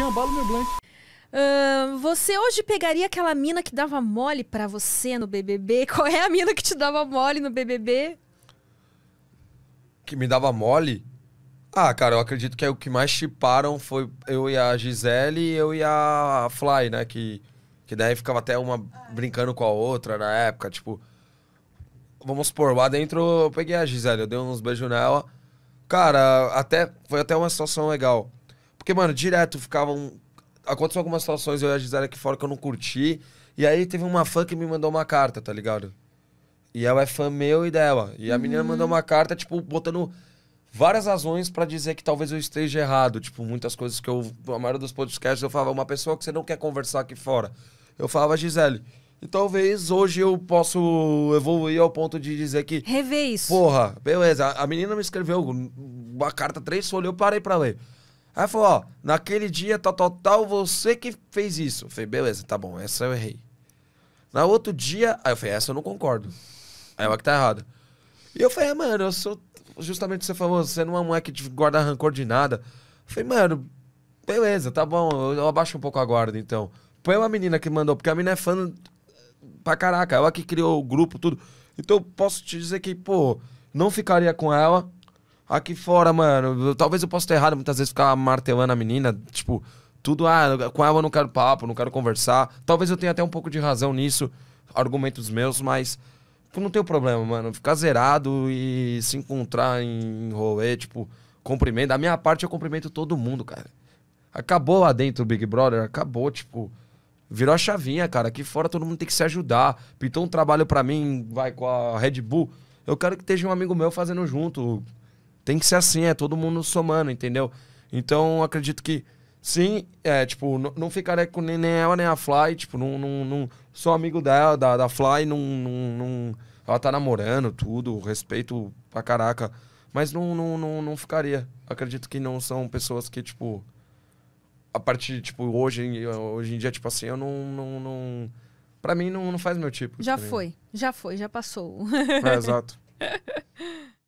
Jean, bala meu blank. Uh, você hoje pegaria aquela mina que dava mole para você no BBB? Qual é a mina que te dava mole no BBB? Que me dava mole? Ah, cara, eu acredito que é o que mais chiparam foi eu e a Gisele e eu e a Fly, né? Que, que daí ficava até uma brincando com a outra na época, tipo. Vamos supor, lá dentro eu peguei a Gisele, eu dei uns beijos nela. Cara, até, foi até uma situação legal. Porque, mano, direto ficavam. Aconteceu algumas situações eu e a Gisele aqui fora que eu não curti. E aí teve uma fã que me mandou uma carta, tá ligado? E ela é fã meu e dela. E a uhum. menina mandou hum. uma carta, tipo, botando várias razões para dizer que talvez eu esteja errado. Tipo, muitas coisas que eu. A maioria dos podcasts eu falava, uma pessoa que você não quer conversar aqui fora. Eu falava, Gisele. E talvez hoje eu possa evoluir ao ponto de dizer que. Rever isso. Porra, beleza. A menina me escreveu uma carta, três folhas, eu parei pra ler. Aí falou, ó, naquele dia, tal, tal, tal, você que fez isso. Eu falei, beleza, tá bom, essa eu errei. Na outro dia, aí eu falei, essa eu não concordo. Aí o é que tá errado. E eu falei, ah, mano, eu sou. Justamente você falou, você não é um moleque de guarda rancor de nada. Eu falei, mano, beleza, tá bom, eu, eu abaixo um pouco a guarda então. Põe uma menina que mandou, porque a menina é fã eh, pra caraca, ela que criou o grupo, tudo. Então eu posso te dizer que, pô, não ficaria com ela, Aqui fora, mano. Talvez eu possa ter errado muitas vezes ficar martelando a menina, tipo, tudo, ah, com ela eu não quero papo, não quero conversar. Talvez eu tenha até um pouco de razão nisso, argumentos meus, mas não tem problema, mano. Ficar zerado e se encontrar em rolê, tipo, cumprimento. Da minha parte, eu cumprimento todo mundo, cara. Acabou lá dentro o Big Brother, acabou, tipo. Virou a chavinha, cara. Aqui fora todo mundo tem que se ajudar. Pintou um trabalho para mim, vai com a Red Bull. Eu quero que esteja um amigo meu fazendo junto. Tem que ser assim, é todo mundo somando, entendeu? Então, acredito que sim, é, tipo, não, ficaria com nem, nem ela nem a Fly, tipo, não, não, não sou amigo dela, da, da Fly, não, não, não, Ela tá namorando, tudo, respeito pra caraca. Mas não, não, não, não ficaria. Acredito que não são pessoas que, tipo. A partir, tipo, hoje, hoje em dia, tipo assim, eu não. não, não pra mim, não, não faz meu tipo. Já tá foi, já foi, já passou. É, exato.